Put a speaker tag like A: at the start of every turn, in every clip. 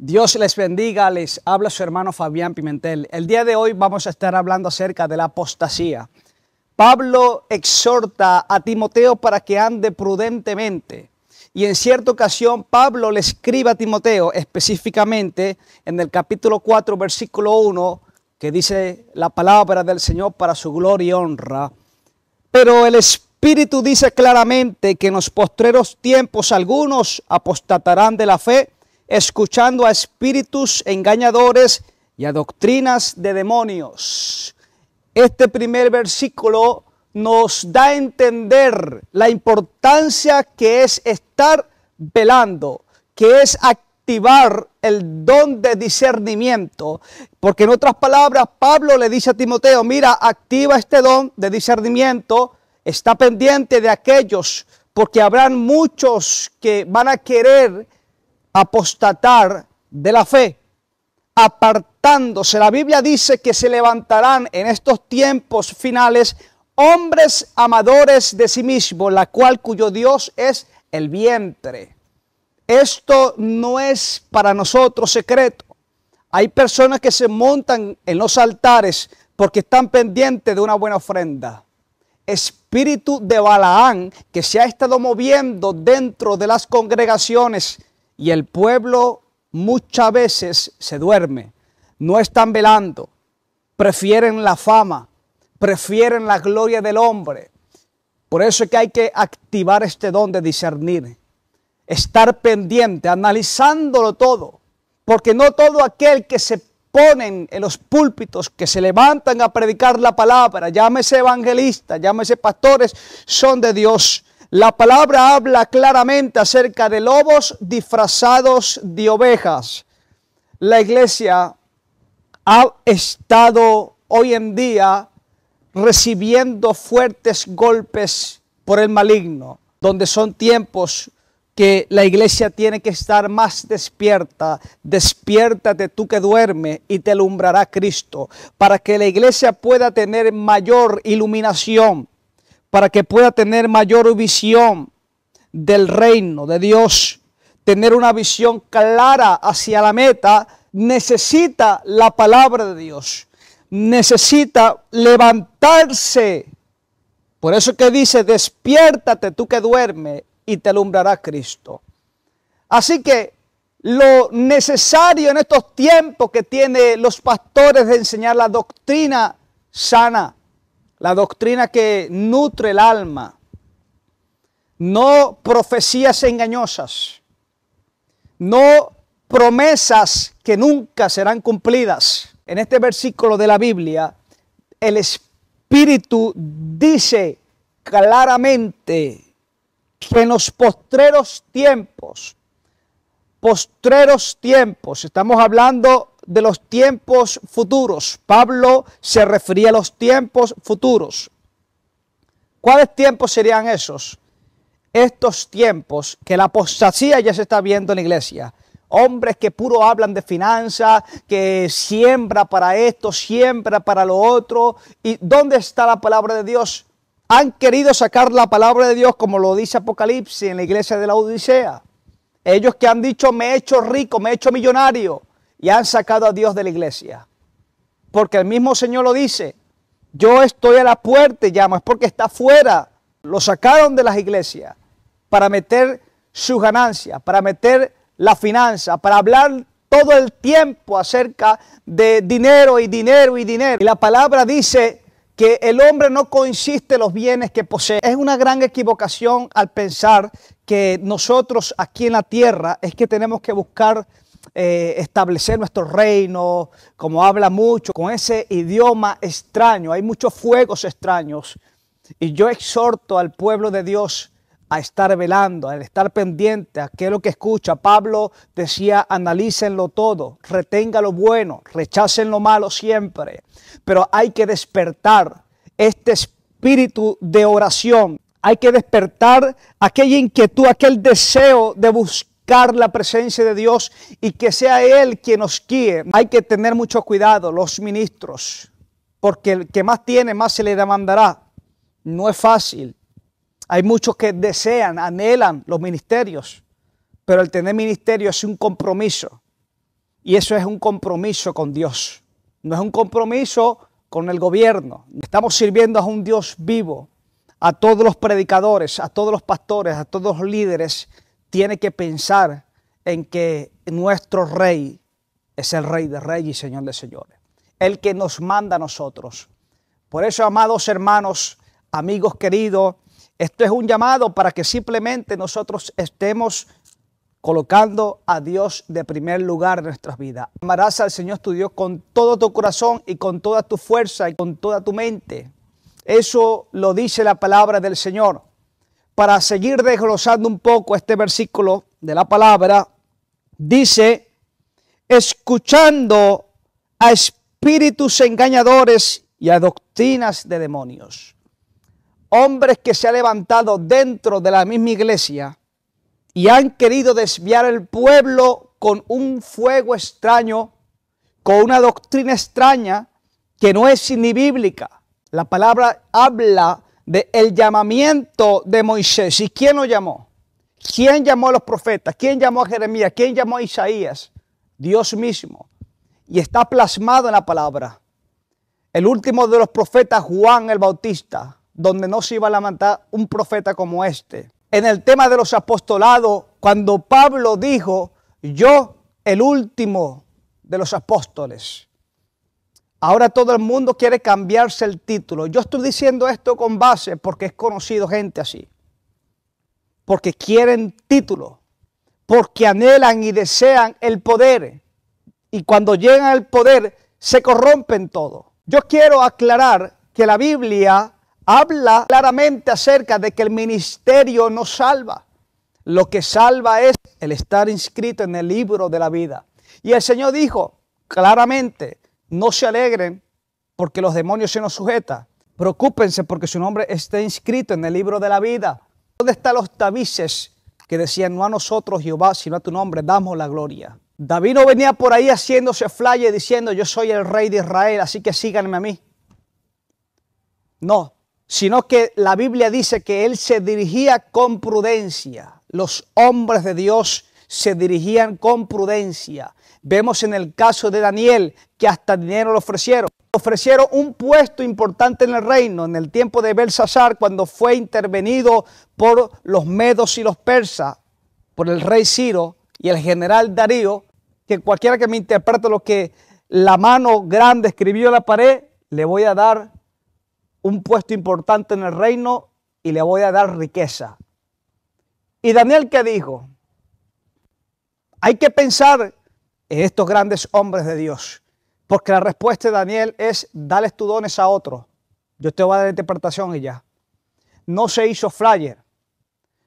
A: Dios les bendiga, les habla su hermano Fabián Pimentel. El día de hoy vamos a estar hablando acerca de la apostasía. Pablo exhorta a Timoteo para que ande prudentemente. Y en cierta ocasión Pablo le escribe a Timoteo específicamente en el capítulo 4, versículo 1, que dice la palabra del Señor para su gloria y honra. Pero el Espíritu dice claramente que en los postreros tiempos algunos apostatarán de la fe escuchando a espíritus engañadores y a doctrinas de demonios. Este primer versículo nos da a entender la importancia que es estar velando, que es activar el don de discernimiento. Porque en otras palabras, Pablo le dice a Timoteo, mira, activa este don de discernimiento, está pendiente de aquellos, porque habrán muchos que van a querer apostatar de la fe, apartándose. La Biblia dice que se levantarán en estos tiempos finales hombres amadores de sí mismo la cual cuyo Dios es el vientre. Esto no es para nosotros secreto. Hay personas que se montan en los altares porque están pendientes de una buena ofrenda. Espíritu de Balaán que se ha estado moviendo dentro de las congregaciones y el pueblo muchas veces se duerme, no están velando, prefieren la fama, prefieren la gloria del hombre. Por eso es que hay que activar este don de discernir, estar pendiente, analizándolo todo, porque no todo aquel que se ponen en los púlpitos, que se levantan a predicar la palabra, llámese evangelista, llámese pastores, son de Dios. La palabra habla claramente acerca de lobos disfrazados de ovejas. La iglesia ha estado hoy en día recibiendo fuertes golpes por el maligno, donde son tiempos que la iglesia tiene que estar más despierta. Despiértate tú que duermes y te alumbrará Cristo, para que la iglesia pueda tener mayor iluminación para que pueda tener mayor visión del reino de Dios, tener una visión clara hacia la meta, necesita la palabra de Dios, necesita levantarse. Por eso que dice, despiértate tú que duermes y te alumbrará Cristo. Así que lo necesario en estos tiempos que tiene los pastores de enseñar la doctrina sana, la doctrina que nutre el alma, no profecías engañosas, no promesas que nunca serán cumplidas. En este versículo de la Biblia, el Espíritu dice claramente que en los postreros tiempos, postreros tiempos, estamos hablando de los tiempos futuros. Pablo se refería a los tiempos futuros. ¿Cuáles tiempos serían esos? Estos tiempos que la apostasía ya se está viendo en la iglesia. Hombres que puro hablan de finanzas, que siembra para esto, siembra para lo otro. ¿Y dónde está la palabra de Dios? Han querido sacar la palabra de Dios, como lo dice Apocalipsis en la iglesia de la Odisea. Ellos que han dicho, me he hecho rico, me he hecho millonario y han sacado a Dios de la iglesia. Porque el mismo Señor lo dice, yo estoy a la puerta y llamo, es porque está fuera. Lo sacaron de las iglesias para meter sus ganancias, para meter la finanza, para hablar todo el tiempo acerca de dinero y dinero y dinero. Y la palabra dice que el hombre no consiste en los bienes que posee. Es una gran equivocación al pensar que nosotros aquí en la tierra es que tenemos que buscar eh, establecer nuestro reino, como habla mucho, con ese idioma extraño. Hay muchos fuegos extraños. Y yo exhorto al pueblo de Dios a estar velando, a estar pendiente a que lo que escucha. Pablo decía, analícenlo todo, retenga lo bueno, rechacen lo malo siempre. Pero hay que despertar este espíritu de oración. Hay que despertar aquella inquietud, aquel deseo de buscar la presencia de Dios y que sea Él quien nos guíe. Hay que tener mucho cuidado los ministros, porque el que más tiene, más se le demandará. No es fácil. Hay muchos que desean, anhelan los ministerios, pero el tener ministerio es un compromiso. Y eso es un compromiso con Dios. No es un compromiso con el gobierno. Estamos sirviendo a un Dios vivo, a todos los predicadores, a todos los pastores, a todos los líderes, tiene que pensar en que nuestro rey es el rey de reyes y señor de señores, el que nos manda a nosotros. Por eso, amados hermanos, amigos queridos, esto es un llamado para que simplemente nosotros estemos colocando a Dios de primer lugar en nuestras vidas. Amarás al Señor tu Dios con todo tu corazón y con toda tu fuerza y con toda tu mente. Eso lo dice la palabra del Señor para seguir desglosando un poco este versículo de la palabra, dice, escuchando a espíritus engañadores y a doctrinas de demonios. Hombres que se han levantado dentro de la misma iglesia y han querido desviar el pueblo con un fuego extraño, con una doctrina extraña que no es ni bíblica. La palabra habla de el llamamiento de Moisés. ¿Y quién lo llamó? ¿Quién llamó a los profetas? ¿Quién llamó a Jeremías? ¿Quién llamó a Isaías? Dios mismo. Y está plasmado en la palabra. El último de los profetas, Juan el Bautista, donde no se iba a levantar un profeta como este. En el tema de los apostolados, cuando Pablo dijo, yo el último de los apóstoles. Ahora todo el mundo quiere cambiarse el título. Yo estoy diciendo esto con base porque es conocido gente así. Porque quieren título. Porque anhelan y desean el poder. Y cuando llegan al poder se corrompen todo. Yo quiero aclarar que la Biblia habla claramente acerca de que el ministerio no salva. Lo que salva es el estar inscrito en el libro de la vida. Y el Señor dijo claramente, no se alegren porque los demonios se nos sujetan. Preocúpense porque su nombre está inscrito en el libro de la vida. ¿Dónde están los tabices que decían, no a nosotros Jehová, sino a tu nombre, damos la gloria? David no venía por ahí haciéndose y diciendo, yo soy el rey de Israel, así que síganme a mí. No, sino que la Biblia dice que él se dirigía con prudencia. Los hombres de Dios se dirigían con prudencia. Vemos en el caso de Daniel que hasta dinero le ofrecieron. Ofrecieron un puesto importante en el reino en el tiempo de Belsasar cuando fue intervenido por los medos y los persas, por el rey Ciro y el general Darío, que cualquiera que me interprete lo que la mano grande escribió en la pared, le voy a dar un puesto importante en el reino y le voy a dar riqueza. ¿Y Daniel qué dijo? Hay que pensar en estos grandes hombres de Dios, porque la respuesta de Daniel es, dale tus dones a otro. Yo te voy a dar la interpretación y ya. No se hizo flyer.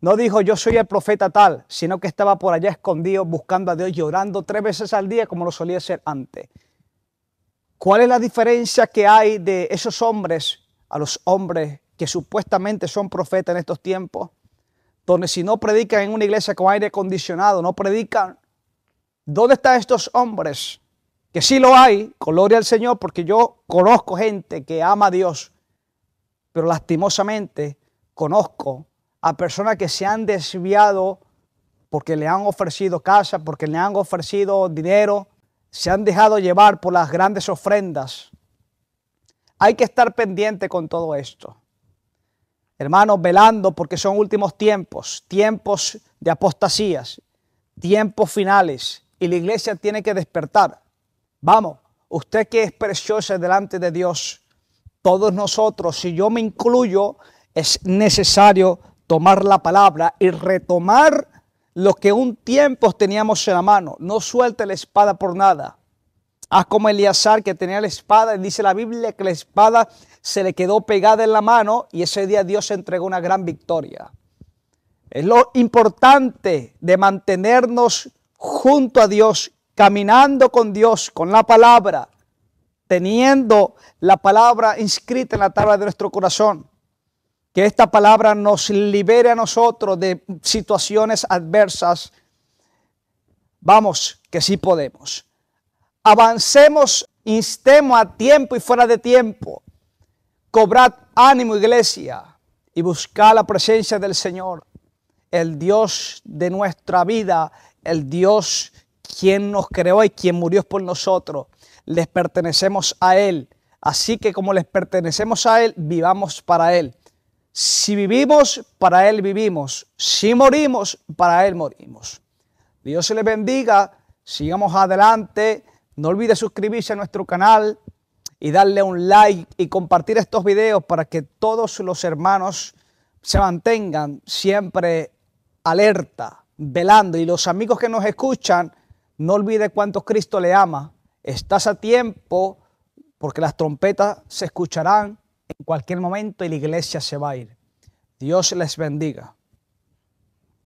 A: No dijo yo soy el profeta tal, sino que estaba por allá escondido buscando a Dios, llorando tres veces al día como lo solía hacer antes. ¿Cuál es la diferencia que hay de esos hombres a los hombres que supuestamente son profetas en estos tiempos? donde si no predican en una iglesia con aire acondicionado, no predican, ¿dónde están estos hombres? Que sí lo hay, gloria al Señor, porque yo conozco gente que ama a Dios, pero lastimosamente conozco a personas que se han desviado porque le han ofrecido casa, porque le han ofrecido dinero, se han dejado llevar por las grandes ofrendas. Hay que estar pendiente con todo esto. Hermanos, velando porque son últimos tiempos, tiempos de apostasías, tiempos finales, y la iglesia tiene que despertar. Vamos, usted que es preciosa delante de Dios, todos nosotros, si yo me incluyo, es necesario tomar la palabra y retomar lo que un tiempo teníamos en la mano. No suelte la espada por nada. Haz como Eleazar que tenía la espada, dice la Biblia que la espada se le quedó pegada en la mano y ese día Dios entregó una gran victoria. Es lo importante de mantenernos junto a Dios, caminando con Dios, con la palabra, teniendo la palabra inscrita en la tabla de nuestro corazón. Que esta palabra nos libere a nosotros de situaciones adversas. Vamos, que sí podemos avancemos, instemos a tiempo y fuera de tiempo. Cobrad ánimo, iglesia, y buscad la presencia del Señor, el Dios de nuestra vida, el Dios quien nos creó y quien murió por nosotros. Les pertenecemos a Él. Así que como les pertenecemos a Él, vivamos para Él. Si vivimos, para Él vivimos. Si morimos, para Él morimos. Dios se les bendiga. Sigamos adelante no olvides suscribirse a nuestro canal y darle un like y compartir estos videos para que todos los hermanos se mantengan siempre alerta, velando. Y los amigos que nos escuchan, no olvide cuánto Cristo le ama. Estás a tiempo porque las trompetas se escucharán en cualquier momento y la iglesia se va a ir. Dios les bendiga.